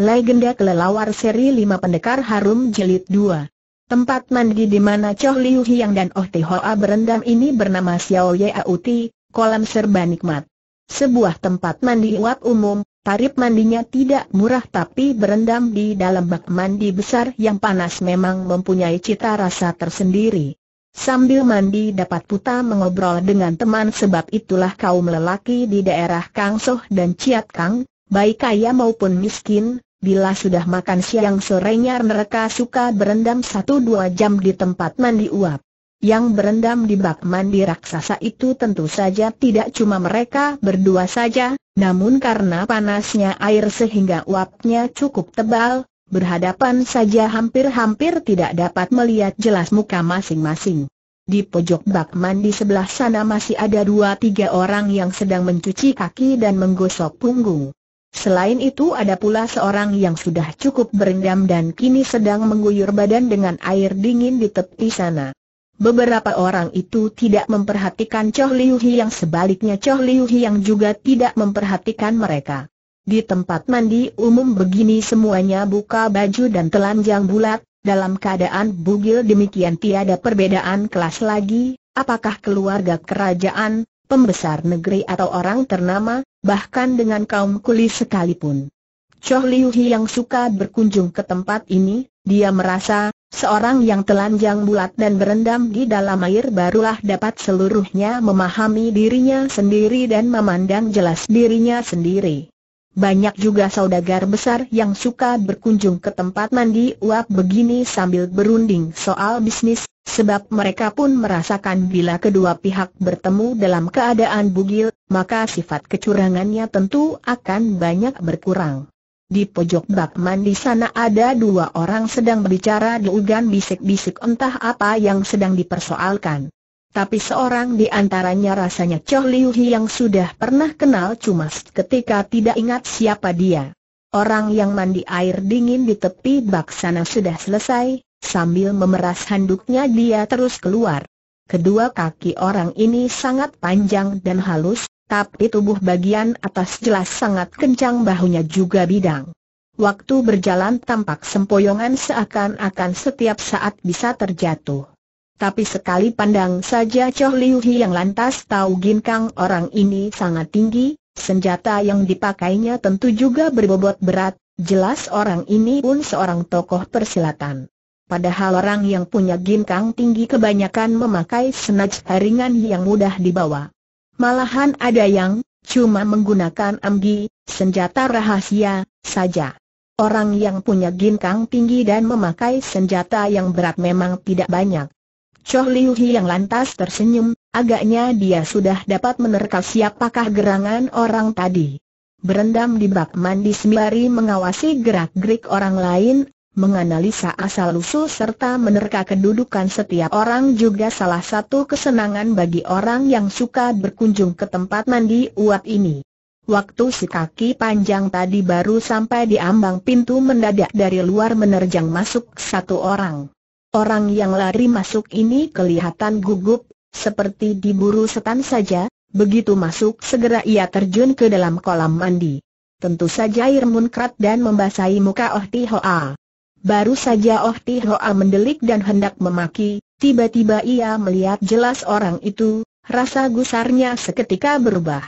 Legenda Kelelawar Seri 5 Pendekar Harum jelit 2 Tempat mandi di mana Choh Liu Hiang dan Oh Ti Hoa berendam ini bernama Xiao Ye Auti, kolam serba nikmat. Sebuah tempat mandi uap umum, tarif mandinya tidak murah tapi berendam di dalam bak mandi besar yang panas memang mempunyai cita rasa tersendiri. Sambil mandi dapat puta mengobrol dengan teman sebab itulah kaum lelaki di daerah Kang Soh dan Ciat Kang, baik kaya maupun miskin, Bila sudah makan siang sorenya mereka suka berendam satu dua jam di tempat mandi uap. Yang berendam di bak mandi raksasa itu tentu saja tidak cuma mereka berdua saja, namun karena panasnya air sehingga uapnya cukup tebal, berhadapan saja hampir-hampir tidak dapat melihat jelas muka masing-masing. Di pojok bak mandi sebelah sana masih ada dua tiga orang yang sedang mencuci kaki dan menggosok punggung. Selain itu ada pula seorang yang sudah cukup berendam dan kini sedang mengguyur badan dengan air dingin di tepi sana. Beberapa orang itu tidak memperhatikan Choh Liu yang sebaliknya Choh Liu yang juga tidak memperhatikan mereka. Di tempat mandi umum begini semuanya buka baju dan telanjang bulat, dalam keadaan bugil demikian tiada perbedaan kelas lagi, apakah keluarga kerajaan, pembesar negeri atau orang ternama, bahkan dengan kaum kuli sekalipun. Choh Liu Hi yang suka berkunjung ke tempat ini, dia merasa, seorang yang telanjang bulat dan berendam di dalam air barulah dapat seluruhnya memahami dirinya sendiri dan memandang jelas dirinya sendiri. Banyak juga saudagar besar yang suka berkunjung ke tempat mandi uap begini sambil berunding soal bisnis, sebab mereka pun merasakan bila kedua pihak bertemu dalam keadaan bugil, maka sifat kecurangannya tentu akan banyak berkurang. Di pojok bak mandi sana ada dua orang sedang berbicara diugan bisik-bisik entah apa yang sedang dipersoalkan tapi seorang di antaranya rasanya Choh Liu Hi yang sudah pernah kenal cuma ketika tidak ingat siapa dia. Orang yang mandi air dingin di tepi bak sana sudah selesai, sambil memeras handuknya dia terus keluar. Kedua kaki orang ini sangat panjang dan halus, tapi tubuh bagian atas jelas sangat kencang bahunya juga bidang. Waktu berjalan tampak sempoyongan seakan-akan setiap saat bisa terjatuh. Tapi sekali pandang saja Choh Liu yang lantas tahu gin kang orang ini sangat tinggi, senjata yang dipakainya tentu juga berbobot berat, jelas orang ini pun seorang tokoh persilatan. Padahal orang yang punya gin kang tinggi kebanyakan memakai senaj haringan yang mudah dibawa. Malahan ada yang cuma menggunakan amgi, senjata rahasia, saja. Orang yang punya gin kang tinggi dan memakai senjata yang berat memang tidak banyak. Choh Liu yang lantas tersenyum, agaknya dia sudah dapat menerka siapakah gerangan orang tadi. Berendam di bak mandi sembari mengawasi gerak-gerik orang lain, menganalisa asal-usul serta menerka kedudukan setiap orang juga salah satu kesenangan bagi orang yang suka berkunjung ke tempat mandi uap ini. Waktu si kaki panjang tadi baru sampai di ambang pintu mendadak dari luar menerjang masuk satu orang. Orang yang lari masuk ini kelihatan gugup, seperti diburu setan saja, begitu masuk segera ia terjun ke dalam kolam mandi. Tentu saja air munkrat dan membasahi muka Oh Ti Hoa. Baru saja Oh Ti Hoa mendelik dan hendak memaki, tiba-tiba ia melihat jelas orang itu, rasa gusarnya seketika berubah.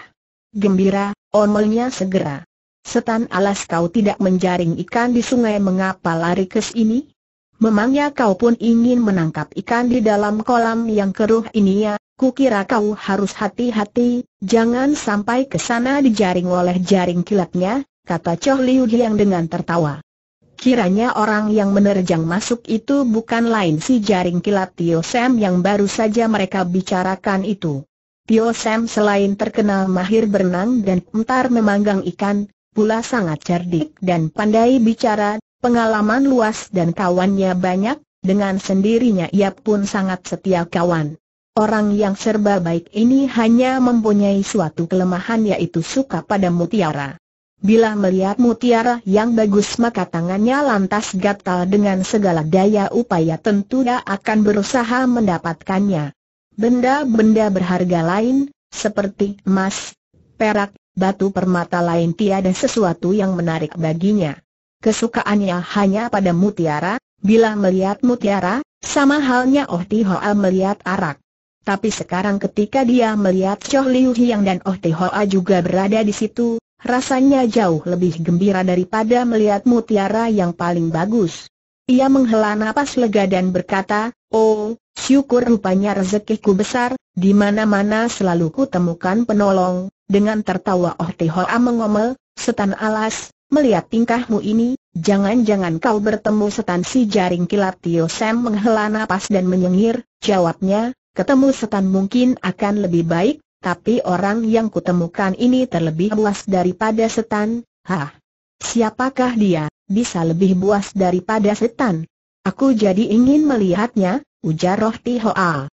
Gembira, omelnya segera. Setan alas kau tidak menjaring ikan di sungai mengapa lari ke sini? Memangnya kau pun ingin menangkap ikan di dalam kolam yang keruh ini ya? Kukira kau harus hati-hati, jangan sampai ke sana dijaring oleh jaring kilatnya, kata Choh Liu Jiang dengan tertawa. Kiranya orang yang menerjang masuk itu bukan lain si jaring kilat Tio Sam yang baru saja mereka bicarakan itu. Tio Sam selain terkenal mahir berenang dan entar memanggang ikan, pula sangat cerdik dan pandai bicara, pengalaman luas dan kawannya banyak, dengan sendirinya ia pun sangat setia kawan. Orang yang serba baik ini hanya mempunyai suatu kelemahan yaitu suka pada mutiara. Bila melihat mutiara yang bagus maka tangannya lantas gatal dengan segala daya upaya tentu dia akan berusaha mendapatkannya. Benda-benda berharga lain, seperti emas, perak, batu permata lain tiada sesuatu yang menarik baginya. Kesukaannya hanya pada mutiara, bila melihat mutiara, sama halnya Oh Hoa melihat arak. Tapi sekarang ketika dia melihat Choh Liu Hiang dan Oh Hoa juga berada di situ, rasanya jauh lebih gembira daripada melihat mutiara yang paling bagus. Ia menghela nafas lega dan berkata, Oh, syukur rupanya rezekiku besar, di mana-mana selalu kutemukan penolong. Dengan tertawa Oh Hoa mengomel, setan alas, melihat tingkahmu ini, jangan-jangan kau bertemu setan si jaring kilat Tio Sam menghela napas dan menyengir, jawabnya, ketemu setan mungkin akan lebih baik, tapi orang yang kutemukan ini terlebih buas daripada setan, hah. Siapakah dia, bisa lebih buas daripada setan? Aku jadi ingin melihatnya, ujar roh Tihoa.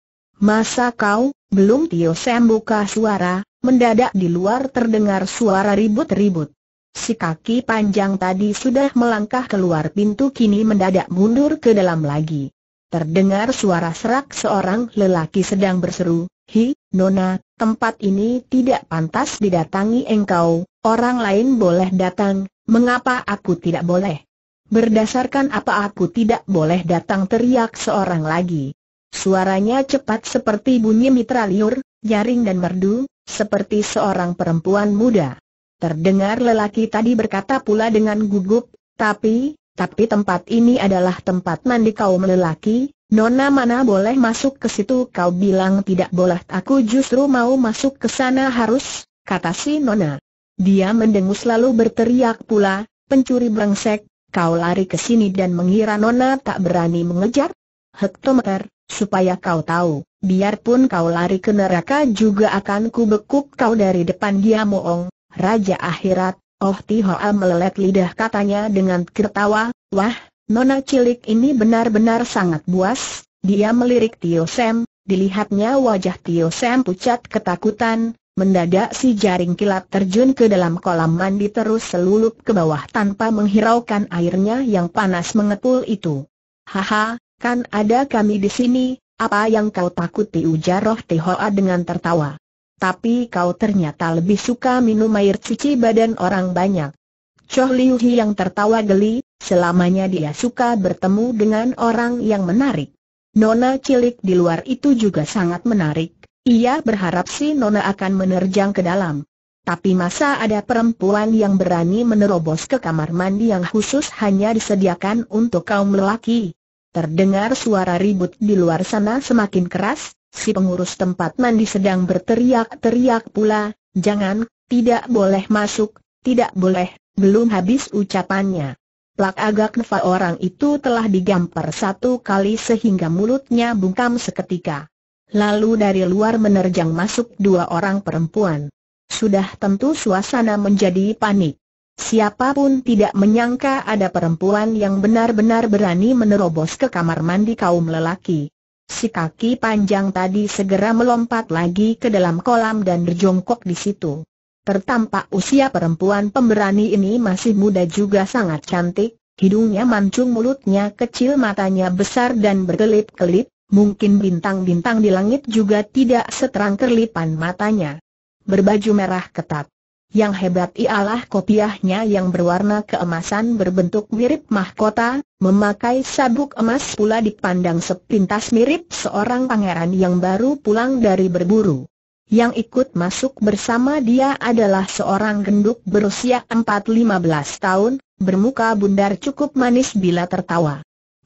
Masa kau, belum Tio Sam buka suara, mendadak di luar terdengar suara ribut-ribut. Si kaki panjang tadi sudah melangkah keluar pintu kini mendadak mundur ke dalam lagi. Terdengar suara serak seorang lelaki sedang berseru, Hi, Nona, tempat ini tidak pantas didatangi engkau, orang lain boleh datang, mengapa aku tidak boleh? Berdasarkan apa aku tidak boleh datang teriak seorang lagi. Suaranya cepat seperti bunyi mitra liur, jaring dan merdu, seperti seorang perempuan muda. Terdengar lelaki tadi berkata pula dengan gugup, tapi, tapi tempat ini adalah tempat mandi kaum lelaki, Nona mana boleh masuk ke situ kau bilang tidak boleh aku justru mau masuk ke sana harus, kata si Nona. Dia mendengus lalu berteriak pula, pencuri brengsek, kau lari ke sini dan mengira Nona tak berani mengejar? Hektometer, supaya kau tahu, biarpun kau lari ke neraka juga akan kubekuk kau dari depan dia moong, Raja akhirat, Oh Tihoa melelet lidah katanya dengan tertawa, wah, nona cilik ini benar-benar sangat buas, dia melirik Tio Sam, dilihatnya wajah Tio Sam pucat ketakutan, mendadak si jaring kilat terjun ke dalam kolam mandi terus selulup ke bawah tanpa menghiraukan airnya yang panas mengepul itu. Haha, kan ada kami di sini, apa yang kau takuti ujar roh Tihoa dengan tertawa tapi kau ternyata lebih suka minum air cuci badan orang banyak. Choh Liu Hi yang tertawa geli, selamanya dia suka bertemu dengan orang yang menarik. Nona cilik di luar itu juga sangat menarik, ia berharap si Nona akan menerjang ke dalam. Tapi masa ada perempuan yang berani menerobos ke kamar mandi yang khusus hanya disediakan untuk kaum lelaki? Terdengar suara ribut di luar sana semakin keras, si pengurus tempat mandi sedang berteriak-teriak pula, jangan, tidak boleh masuk, tidak boleh, belum habis ucapannya. Plak agak nefa orang itu telah digampar satu kali sehingga mulutnya bungkam seketika. Lalu dari luar menerjang masuk dua orang perempuan. Sudah tentu suasana menjadi panik. Siapapun tidak menyangka ada perempuan yang benar-benar berani menerobos ke kamar mandi kaum lelaki. Si kaki panjang tadi segera melompat lagi ke dalam kolam dan berjongkok di situ. Tertampak usia perempuan pemberani ini masih muda juga sangat cantik, hidungnya mancung mulutnya kecil matanya besar dan berkelip-kelip, mungkin bintang-bintang di langit juga tidak seterang kerlipan matanya. Berbaju merah ketat. Yang hebat ialah kopiahnya yang berwarna keemasan berbentuk mirip mahkota, memakai sabuk emas pula dipandang sepintas mirip seorang pangeran yang baru pulang dari berburu. Yang ikut masuk bersama dia adalah seorang genduk berusia 4-15 tahun, bermuka bundar cukup manis bila tertawa.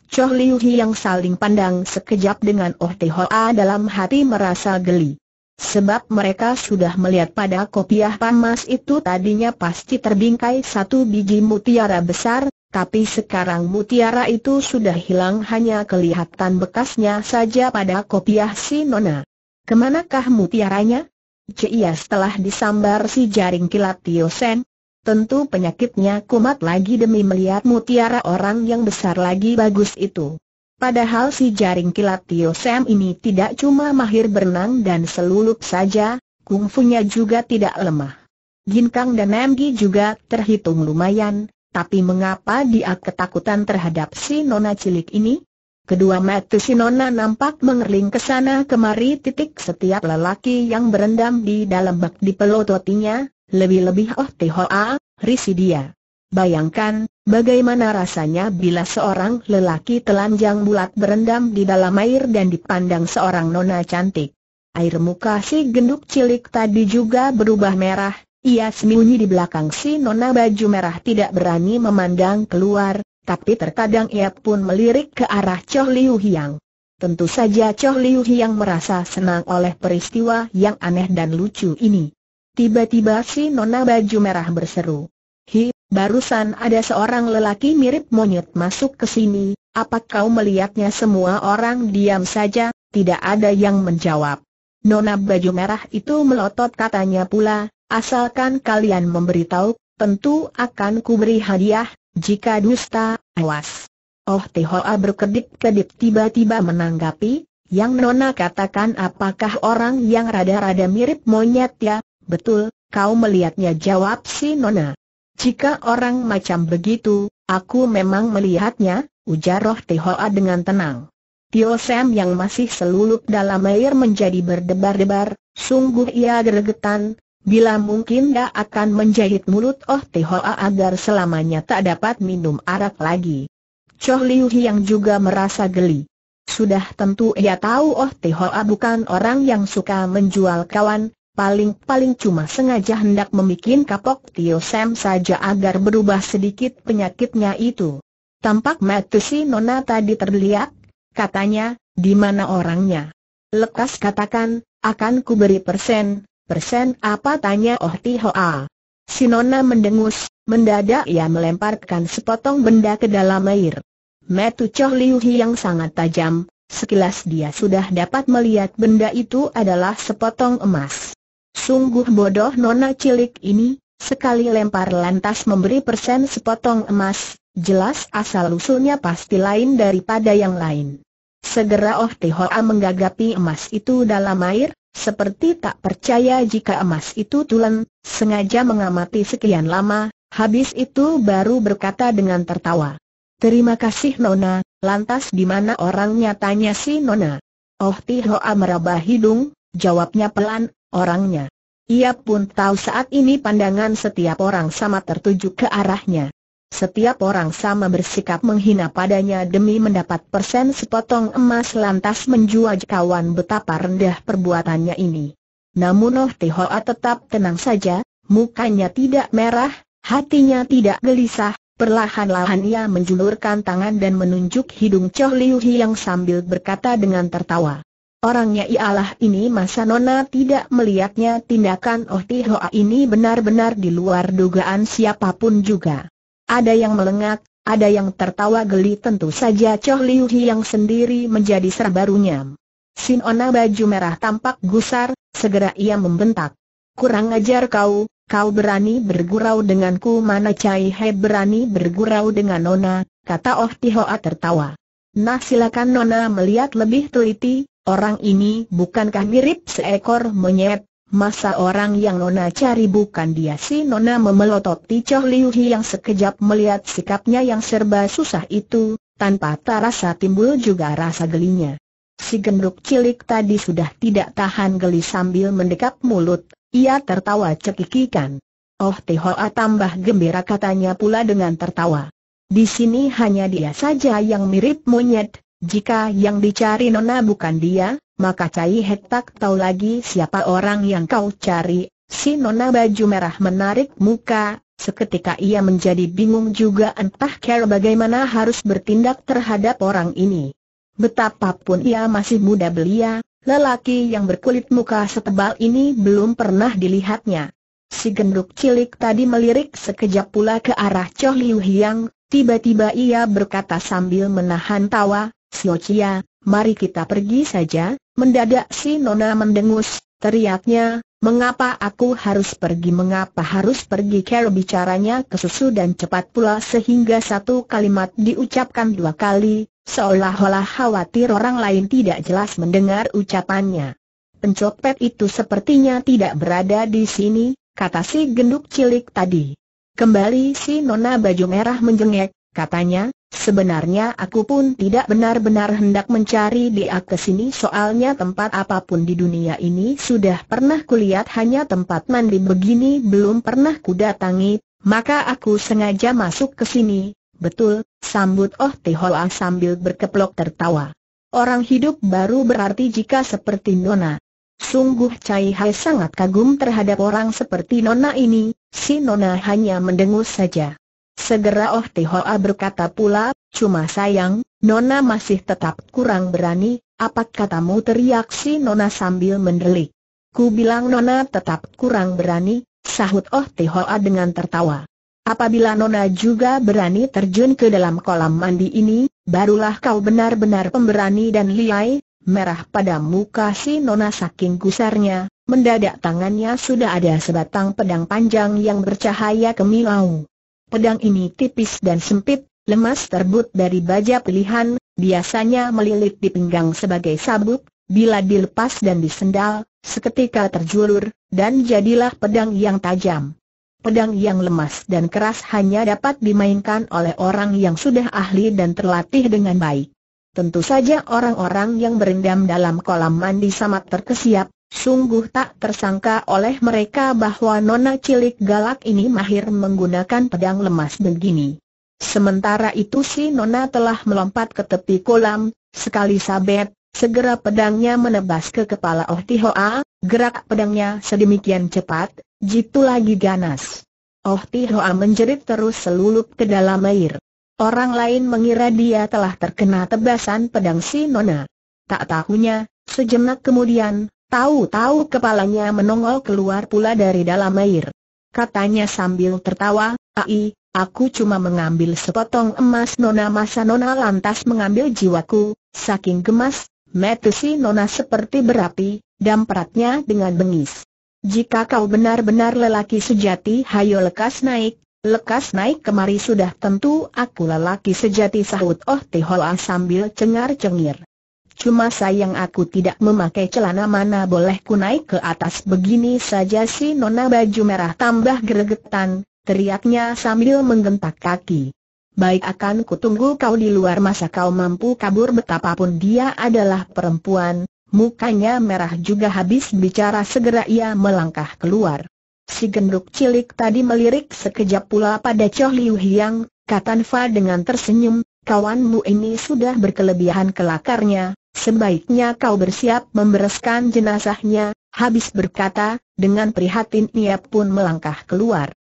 Choh Liu Hi yang saling pandang sekejap dengan Oh Te Hoa dalam hati merasa geli. Sebab mereka sudah melihat pada kopiah pamas itu tadinya pasti terbingkai satu biji mutiara besar, tapi sekarang mutiara itu sudah hilang hanya kelihatan bekasnya saja pada kopiah si Nona. Kemanakah mutiaranya? Cia setelah disambar si jaring kilat Tio Sen. Tentu penyakitnya kumat lagi demi melihat mutiara orang yang besar lagi bagus itu. Padahal si jaring kilat Tio Sam ini tidak cuma mahir berenang dan selulup saja, kungfunya juga tidak lemah. Ginkang dan Namgi juga terhitung lumayan, tapi mengapa dia ketakutan terhadap si nona cilik ini? Kedua mata si nona nampak mengerling ke sana kemari titik setiap lelaki yang berendam di dalam bak di pelototinya. lebih-lebih oh tihoa, risi dia. Bayangkan, Bagaimana rasanya bila seorang lelaki telanjang bulat berendam di dalam air dan dipandang seorang nona cantik? Air muka si genduk cilik tadi juga berubah merah, ia sembunyi di belakang si nona baju merah tidak berani memandang keluar, tapi terkadang ia pun melirik ke arah Choh Liu Hiang. Tentu saja Choh Liu Hiang merasa senang oleh peristiwa yang aneh dan lucu ini. Tiba-tiba si nona baju merah berseru. Hi, Barusan ada seorang lelaki mirip monyet masuk ke sini, apa kau melihatnya semua orang diam saja, tidak ada yang menjawab. Nona baju merah itu melotot katanya pula, asalkan kalian memberitahu, tentu akan kuberi hadiah, jika dusta, awas. Oh Tehoa berkedip-kedip tiba-tiba menanggapi, yang Nona katakan apakah orang yang rada-rada mirip monyet ya, betul, kau melihatnya jawab si Nona. Jika orang macam begitu, aku memang melihatnya, ujar Roh Tihoa dengan tenang. Tio Sam yang masih selulup dalam air menjadi berdebar-debar, sungguh ia gergetan, bila mungkin dia akan menjahit mulut Oh Tihoa agar selamanya tak dapat minum arak lagi. Choh Liu yang juga merasa geli. Sudah tentu ia tahu Oh Tihoa bukan orang yang suka menjual kawan, paling-paling cuma sengaja hendak memikin kapok Tio Sam saja agar berubah sedikit penyakitnya itu. Tampak mata si Nona tadi terlihat, katanya, di mana orangnya? Lekas katakan, akan kuberi persen, persen apa tanya Oh hoa. Si Nona mendengus, mendadak ia melemparkan sepotong benda ke dalam air. Metu Choh Liu Hi yang sangat tajam, sekilas dia sudah dapat melihat benda itu adalah sepotong emas. Sungguh bodoh nona cilik ini, sekali lempar lantas memberi persen sepotong emas, jelas asal-usulnya pasti lain daripada yang lain. Segera Oh Tihoa menggagapi emas itu dalam air, seperti tak percaya jika emas itu tulen, sengaja mengamati sekian lama, habis itu baru berkata dengan tertawa. Terima kasih Nona, lantas di mana orangnya tanya si Nona. Oh Tihoa meraba hidung, jawabnya pelan, orangnya. Ia pun tahu saat ini pandangan setiap orang sama tertuju ke arahnya. Setiap orang sama bersikap menghina padanya demi mendapat persen sepotong emas lantas menjual kawan betapa rendah perbuatannya ini. Namun Oh Tihoa tetap tenang saja, mukanya tidak merah, hatinya tidak gelisah, perlahan-lahan ia menjulurkan tangan dan menunjuk hidung Choh Liu yang sambil berkata dengan tertawa. Orangnya ialah ini masa Nona tidak melihatnya tindakan Oh Ti Hoa ini benar-benar di luar dugaan siapapun juga. Ada yang melengak, ada yang tertawa geli tentu saja Choh Liu Hi yang sendiri menjadi serba runyam. Sin Ona baju merah tampak gusar, segera ia membentak. Kurang ajar kau, kau berani bergurau denganku mana Cai He berani bergurau dengan Nona, kata Oh Ti Hoa tertawa. Nah silakan Nona melihat lebih teliti, Orang ini bukankah mirip seekor monyet? Masa orang yang Nona cari bukan dia si Nona memelototi Choh Liu yang sekejap melihat sikapnya yang serba susah itu, tanpa terasa timbul juga rasa gelinya. Si genduk cilik tadi sudah tidak tahan geli sambil mendekap mulut, ia tertawa cekikikan. Oh Tihoa tambah gembira katanya pula dengan tertawa. Di sini hanya dia saja yang mirip monyet, jika yang dicari Nona bukan dia, maka Cai Het tak tahu lagi siapa orang yang kau cari. Si Nona baju merah menarik muka, seketika ia menjadi bingung juga entah kira bagaimana harus bertindak terhadap orang ini. Betapapun ia masih muda belia, lelaki yang berkulit muka setebal ini belum pernah dilihatnya. Si genduk cilik tadi melirik sekejap pula ke arah Choh Liu Hiang, tiba-tiba ia berkata sambil menahan tawa, Siocia, mari kita pergi saja, mendadak si Nona mendengus, teriaknya, mengapa aku harus pergi mengapa harus pergi Cara bicaranya kesusu dan cepat pula sehingga satu kalimat diucapkan dua kali, seolah-olah khawatir orang lain tidak jelas mendengar ucapannya. Pencopet itu sepertinya tidak berada di sini, kata si genduk cilik tadi. Kembali si Nona baju merah menjengek, katanya, Sebenarnya aku pun tidak benar-benar hendak mencari dia ke sini soalnya tempat apapun di dunia ini sudah pernah kulihat hanya tempat mandi begini belum pernah kudatangi, maka aku sengaja masuk ke sini. Betul, sambut Oh Tehoa sambil berkeplok tertawa. Orang hidup baru berarti jika seperti Nona. Sungguh Cai Hai sangat kagum terhadap orang seperti Nona ini, si Nona hanya mendengus saja. Segera Oh Tehoa berkata pula, cuma sayang, Nona masih tetap kurang berani, apa katamu teriak si Nona sambil mendelik. Ku bilang Nona tetap kurang berani, sahut Oh Tehoa dengan tertawa. Apabila Nona juga berani terjun ke dalam kolam mandi ini, barulah kau benar-benar pemberani dan liai, merah pada muka si Nona saking gusarnya, mendadak tangannya sudah ada sebatang pedang panjang yang bercahaya kemilau. Pedang ini tipis dan sempit, lemas terbut dari baja pilihan, biasanya melilit di pinggang sebagai sabuk, bila dilepas dan disendal, seketika terjulur, dan jadilah pedang yang tajam. Pedang yang lemas dan keras hanya dapat dimainkan oleh orang yang sudah ahli dan terlatih dengan baik. Tentu saja orang-orang yang berendam dalam kolam mandi sama terkesiap, Sungguh tak tersangka oleh mereka bahwa nona cilik galak ini mahir menggunakan pedang lemas begini. Sementara itu si nona telah melompat ke tepi kolam, sekali sabet, segera pedangnya menebas ke kepala Oh Tihoa, gerak pedangnya sedemikian cepat, jitu lagi ganas. Oh Tihoa menjerit terus selulup ke dalam air. Orang lain mengira dia telah terkena tebasan pedang si nona. Tak tahunya, sejenak kemudian, Tahu-tahu kepalanya menongol keluar pula dari dalam air. Katanya sambil tertawa, Ai, aku cuma mengambil sepotong emas nona masa nona lantas mengambil jiwaku, saking gemas, metusi nona seperti berapi, dampratnya dengan bengis. Jika kau benar-benar lelaki sejati hayo lekas naik, Lekas naik kemari sudah tentu aku lelaki sejati sahut Oh Tihoa sambil cengar-cengir. Cuma sayang aku tidak memakai celana mana boleh ku naik ke atas begini saja si nona baju merah tambah geregetan, teriaknya sambil menggentak kaki. Baik akan kutunggu kau di luar masa kau mampu kabur betapapun dia adalah perempuan, mukanya merah juga habis bicara segera ia melangkah keluar. Si genduk cilik tadi melirik sekejap pula pada Choh Liu Hiang, kata Nfa dengan tersenyum, kawanmu ini sudah berkelebihan kelakarnya, Sebaiknya kau bersiap membereskan jenazahnya, habis berkata, dengan prihatin ia pun melangkah keluar.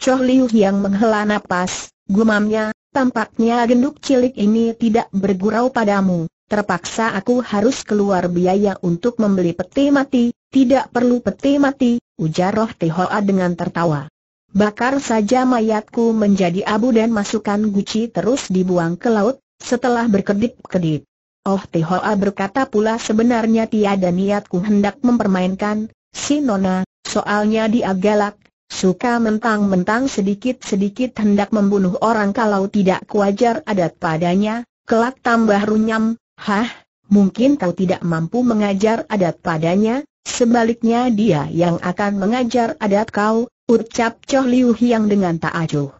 Choh Liu yang menghela napas, gumamnya, tampaknya genduk cilik ini tidak bergurau padamu, terpaksa aku harus keluar biaya untuk membeli peti mati, tidak perlu peti mati, ujar Roh Tihoa dengan tertawa. Bakar saja mayatku menjadi abu dan masukkan guci terus dibuang ke laut, setelah berkedip-kedip. Oh Tihoa berkata pula sebenarnya tiada niatku hendak mempermainkan, si Nona, soalnya dia galak, suka mentang-mentang sedikit-sedikit hendak membunuh orang kalau tidak kuajar adat padanya, kelak tambah runyam, hah, mungkin kau tidak mampu mengajar adat padanya, sebaliknya dia yang akan mengajar adat kau, ucap Choh Liu Hiang dengan tak acuh.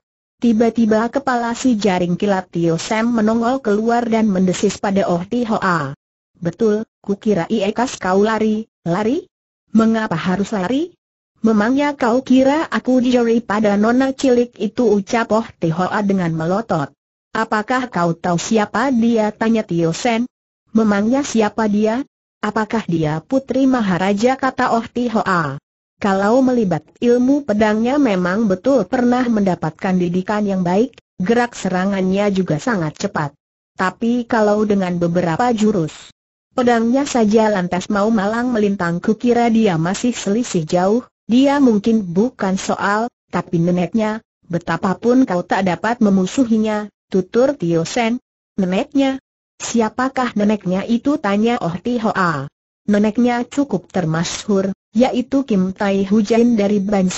Tiba-tiba kepala si jaring kilat Tio Sam menongol keluar dan mendesis pada Oh Ti Hoa. Betul, kukira Iekas kau lari, lari? Mengapa harus lari? Memangnya kau kira aku dijari pada nona cilik itu ucap Oh Ti Hoa dengan melotot. Apakah kau tahu siapa dia? tanya Tio Sam. Memangnya siapa dia? Apakah dia putri Maharaja kata Oh Ti Hoa. Kalau melibat ilmu pedangnya memang betul pernah mendapatkan didikan yang baik, gerak serangannya juga sangat cepat. Tapi kalau dengan beberapa jurus pedangnya saja lantas mau malang melintang kukira dia masih selisih jauh, dia mungkin bukan soal, tapi neneknya, betapapun kau tak dapat memusuhinya, tutur Tio Sen. Neneknya? Siapakah neneknya itu tanya Oh Ti Hoa neneknya cukup termasyhur, yaitu Kim Tai Hujain dari Ban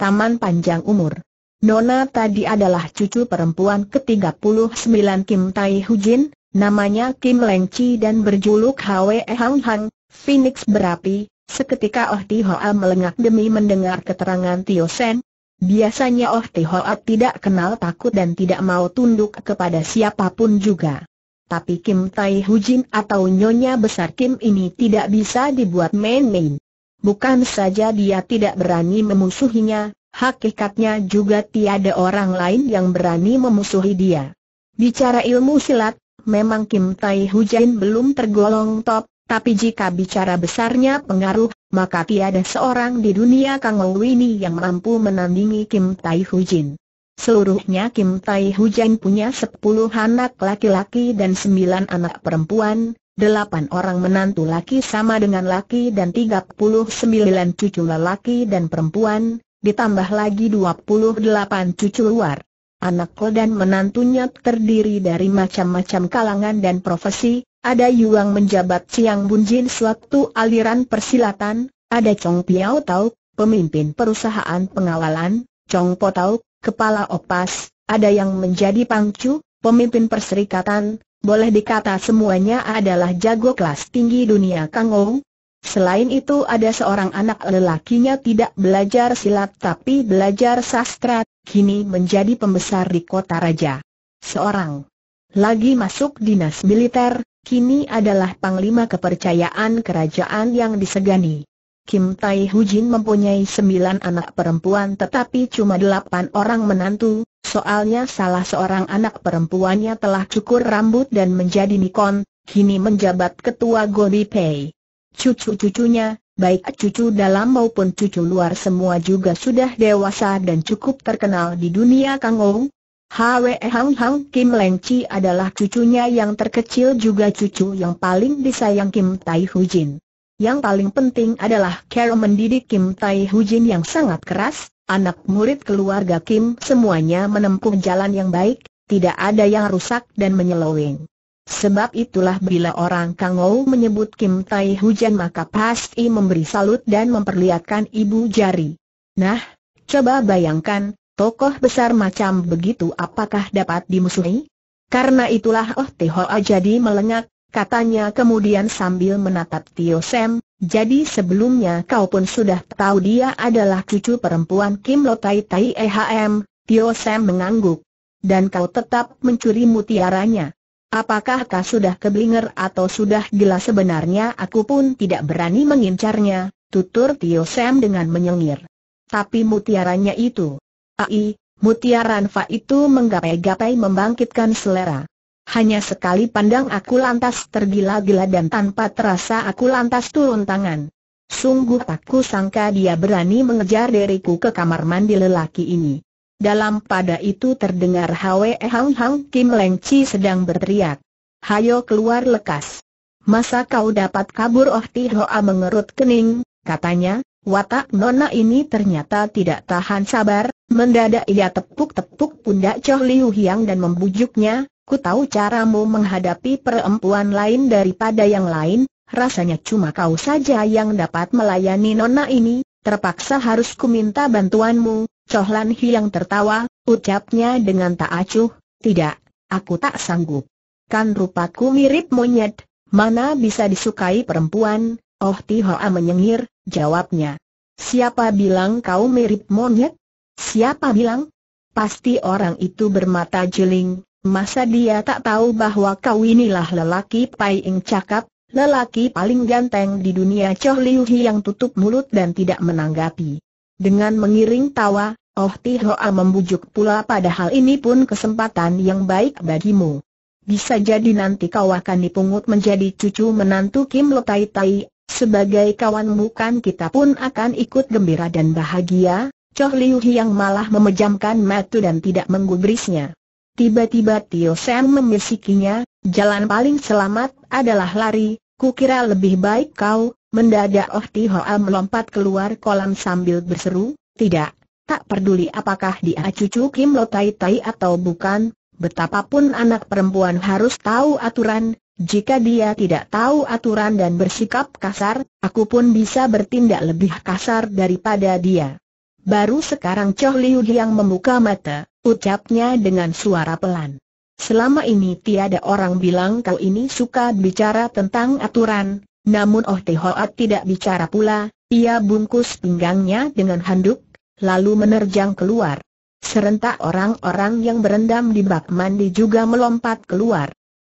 Taman Panjang Umur. Nona tadi adalah cucu perempuan ke-39 Kim Tai Hujin, namanya Kim Leng Chi dan berjuluk Hwe Hang Hang, Phoenix berapi, Seketika Oh Ti Hoa melengak demi mendengar keterangan Tio Sen. Biasanya Oh Ti Hoa tidak kenal takut dan tidak mau tunduk kepada siapapun juga. Tapi Kim Tai Hujin atau Nyonya Besar Kim ini tidak bisa dibuat main-main. Bukan saja dia tidak berani memusuhinya, hakikatnya juga tiada orang lain yang berani memusuhi dia. Bicara ilmu silat, memang Kim Tai Hujin belum tergolong top, tapi jika bicara besarnya pengaruh, maka tiada seorang di dunia Kang Wu ini yang mampu menandingi Kim Tai Hujin. Seluruhnya Kim Tai Hujan punya sepuluh anak laki-laki dan sembilan anak perempuan, delapan orang menantu laki sama dengan laki dan tiga puluh sembilan cucu lelaki dan perempuan, ditambah lagi dua puluh delapan cucu luar. Anak dan menantunya terdiri dari macam-macam kalangan dan profesi, ada Yuang menjabat Siang Bunjin suatu aliran persilatan, ada Chong Piao Tau, pemimpin perusahaan pengawalan, Chong Po Tau, kepala opas, ada yang menjadi pangcu, pemimpin perserikatan, boleh dikata semuanya adalah jago kelas tinggi dunia Kang Selain itu ada seorang anak lelakinya tidak belajar silat tapi belajar sastra, kini menjadi pembesar di kota raja. Seorang lagi masuk dinas militer, kini adalah panglima kepercayaan kerajaan yang disegani. Kim Tai Hujin mempunyai sembilan anak perempuan tetapi cuma delapan orang menantu, soalnya salah seorang anak perempuannya telah cukur rambut dan menjadi nikon, kini menjabat ketua Gobi Pei. Cucu-cucunya, baik cucu dalam maupun cucu luar semua juga sudah dewasa dan cukup terkenal di dunia Kangou. Hwe Hang Hang Kim Leng Chi adalah cucunya yang terkecil juga cucu yang paling disayang Kim Tai Hujin. Yang paling penting adalah Carol mendidik Kim Tai Hujin yang sangat keras, anak murid keluarga Kim semuanya menempuh jalan yang baik, tidak ada yang rusak dan menyeloweng. Sebab itulah bila orang Kangou menyebut Kim Tai Hujin maka pasti memberi salut dan memperlihatkan ibu jari. Nah, coba bayangkan, tokoh besar macam begitu apakah dapat dimusuhi? Karena itulah Oh Tehoa jadi melengak, Katanya kemudian sambil menatap Tio Sam, jadi sebelumnya kau pun sudah tahu dia adalah cucu perempuan Kim Lo Tai Tai EHM, Tio Sam mengangguk. Dan kau tetap mencuri mutiaranya. Apakah kau sudah keblinger atau sudah gila sebenarnya aku pun tidak berani mengincarnya, tutur Tio Sam dengan menyengir. Tapi mutiaranya itu. Ai, mutiara Fa itu menggapai-gapai membangkitkan selera hanya sekali pandang aku lantas tergila-gila dan tanpa terasa aku lantas turun tangan. Sungguh ku sangka dia berani mengejar diriku ke kamar mandi lelaki ini. Dalam pada itu terdengar Hwe Hang Hang Kim Leng Chi sedang berteriak. Hayo keluar lekas. Masa kau dapat kabur Oh Ti Hoa mengerut kening, katanya, watak nona ini ternyata tidak tahan sabar, mendadak ia tepuk-tepuk pundak Choh Liu Hiang dan membujuknya, Ku tahu caramu menghadapi perempuan lain daripada yang lain, rasanya cuma kau saja yang dapat melayani nona ini, terpaksa harus ku minta bantuanmu. Choh Lan Hiang tertawa, ucapnya dengan tak acuh, tidak, aku tak sanggup. Kan rupaku mirip monyet, mana bisa disukai perempuan, Oh Tihoa menyengir, jawabnya. Siapa bilang kau mirip monyet? Siapa bilang? Pasti orang itu bermata jeling, Masa dia tak tahu bahwa kau inilah lelaki paling cakap, lelaki paling ganteng di dunia Choh Liu Hi yang tutup mulut dan tidak menanggapi. Dengan mengiring tawa, Oh Ti Hoa membujuk pula padahal ini pun kesempatan yang baik bagimu. Bisa jadi nanti kau akan dipungut menjadi cucu menantu Kim Lo Tai Tai, sebagai kawanmu kan kita pun akan ikut gembira dan bahagia, Choh Liu Hi yang malah memejamkan mata dan tidak menggubrisnya. Tiba-tiba Tio Sam memisikinya, jalan paling selamat adalah lari, kukira lebih baik kau, mendadak Oh Tihoa melompat keluar kolam sambil berseru, tidak, tak peduli apakah dia cucu Kim Lo Tai Tai atau bukan, betapapun anak perempuan harus tahu aturan, jika dia tidak tahu aturan dan bersikap kasar, aku pun bisa bertindak lebih kasar daripada dia. Baru sekarang Choh Liu yang membuka mata ucapnya dengan suara pelan. Selama ini tiada orang bilang kau ini suka bicara tentang aturan, namun Oh Tehoat tidak bicara pula, ia bungkus pinggangnya dengan handuk, lalu menerjang keluar. Serentak orang-orang yang berendam di bak mandi juga melompat keluar.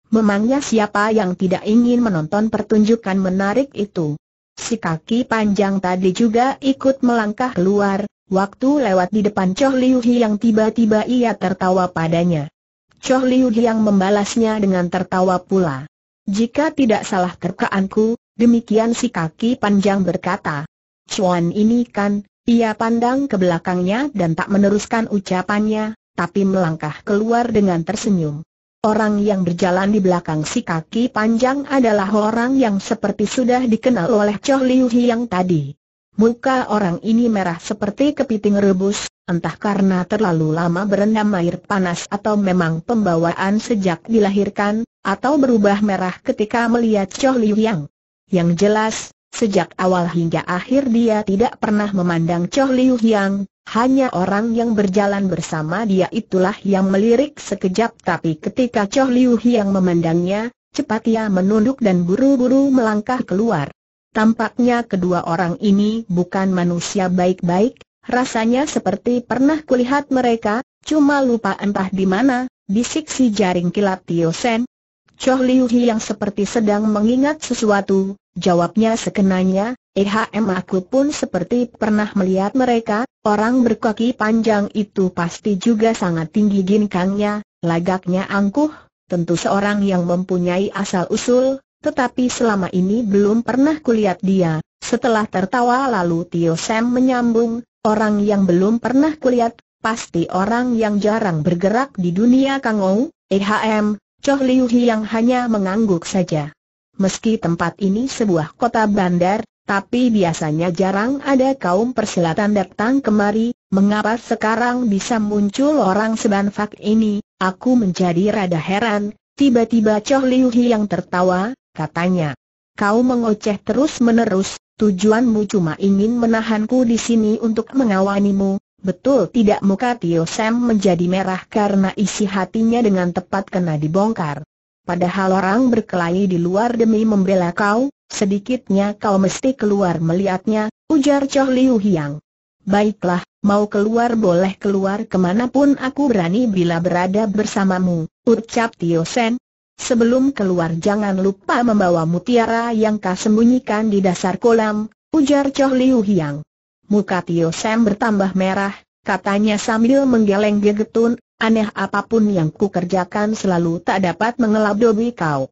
Memangnya siapa yang tidak ingin menonton pertunjukan menarik itu? Si kaki panjang tadi juga ikut melangkah keluar, Waktu lewat di depan Choh Liu yang tiba-tiba ia tertawa padanya. Choh Liu yang membalasnya dengan tertawa pula. Jika tidak salah terkeanku, demikian si kaki panjang berkata. Chuan ini kan, ia pandang ke belakangnya dan tak meneruskan ucapannya, tapi melangkah keluar dengan tersenyum. Orang yang berjalan di belakang si kaki panjang adalah orang yang seperti sudah dikenal oleh Choh Liu yang tadi. Muka orang ini merah seperti kepiting rebus, entah karena terlalu lama berendam air panas atau memang pembawaan sejak dilahirkan, atau berubah merah ketika melihat Choh Liu Yang. Yang jelas, sejak awal hingga akhir dia tidak pernah memandang Choh Liu Yang, hanya orang yang berjalan bersama dia itulah yang melirik sekejap tapi ketika Choh Liu Yang memandangnya, cepat ia menunduk dan buru-buru melangkah keluar. Tampaknya kedua orang ini bukan manusia baik-baik, rasanya seperti pernah kulihat mereka, cuma lupa entah di mana, bisik si jaring kilat Tio Sen. Choh Liu Hi yang seperti sedang mengingat sesuatu, jawabnya sekenanya, Ehm aku pun seperti pernah melihat mereka, orang berkaki panjang itu pasti juga sangat tinggi ginkangnya, lagaknya angkuh, tentu seorang yang mempunyai asal-usul, tetapi selama ini belum pernah kulihat dia. Setelah tertawa lalu Tio Sam menyambung, orang yang belum pernah kulihat, pasti orang yang jarang bergerak di dunia Kang Kangou, EHM, Choh Liu yang hanya mengangguk saja. Meski tempat ini sebuah kota bandar, tapi biasanya jarang ada kaum persilatan datang kemari, mengapa sekarang bisa muncul orang sebanfak ini, aku menjadi rada heran, tiba-tiba Choh Liu yang tertawa, katanya. Kau mengoceh terus-menerus, tujuanmu cuma ingin menahanku di sini untuk mengawanimu, betul tidak muka Tio Sam menjadi merah karena isi hatinya dengan tepat kena dibongkar. Padahal orang berkelahi di luar demi membela kau, sedikitnya kau mesti keluar melihatnya, ujar Choh Liu Hiang. Baiklah, mau keluar boleh keluar kemanapun aku berani bila berada bersamamu, ucap Tio Sen, Sebelum keluar jangan lupa membawa mutiara yang kau sembunyikan di dasar kolam, ujar Choh Liu Hiang. Muka Tio Sam bertambah merah, katanya sambil menggeleng gegetun, aneh apapun yang ku kerjakan selalu tak dapat mengelabui kau.